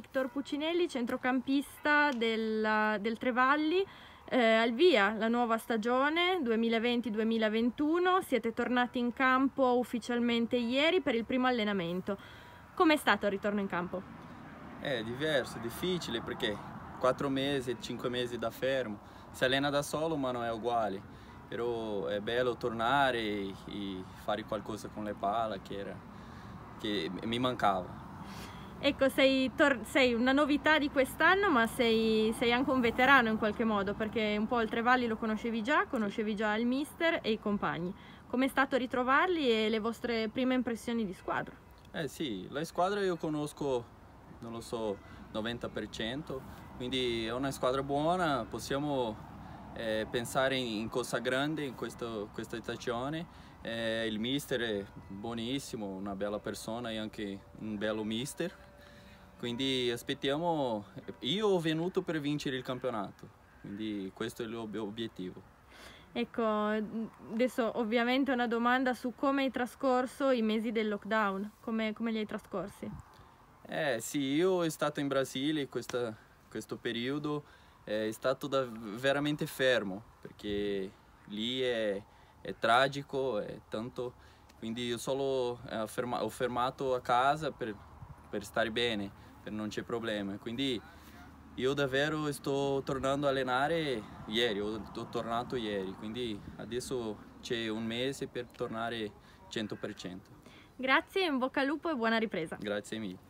Victor Puccinelli, centrocampista del, del Trevalli. Eh, al via la nuova stagione 2020-2021, siete tornati in campo ufficialmente ieri per il primo allenamento. Com'è stato il ritorno in campo? È diverso, difficile perché 4 mesi, 5 mesi da fermo, si allena da solo ma non è uguale però è bello tornare e fare qualcosa con le palle che, che mi mancava. Ecco, sei, sei una novità di quest'anno, ma sei, sei, anche un veterano in qualche modo, perché un po' il Valli lo conoscevi già, conoscevi già il mister e i compagni. Com'è stato ritrovarli e le vostre prime impressioni di squadra? Eh sì, la squadra io conosco, non lo so, 90%, quindi è una squadra buona, possiamo eh, pensare in, in Cosa Grande in questo, questa stagione. Eh, il mister è buonissimo, una bella persona e anche un bello mister. Quindi aspettiamo io o Venuto per vincere il campionato, quindi questo è l'obiettivo. Ecco, adesso ovviamente una domanda su come hai trascorso i mesi del lockdown, come, come li hai trascorsi? Eh sì, io sono stato in Brasile questa, questo periodo, è stato da, veramente fermo perché lì è, è tragico, è tanto, quindi io solo eh, ferma, ho fermato a casa per, per stare bene per non c'è problema. Quindi io davvero sto tornando a allenare ieri, ho, tornato ieri, quindi adesso c'è un mese per tornare 100%. Grazie, in bocca al lupo e buona ripresa. Grazie mille.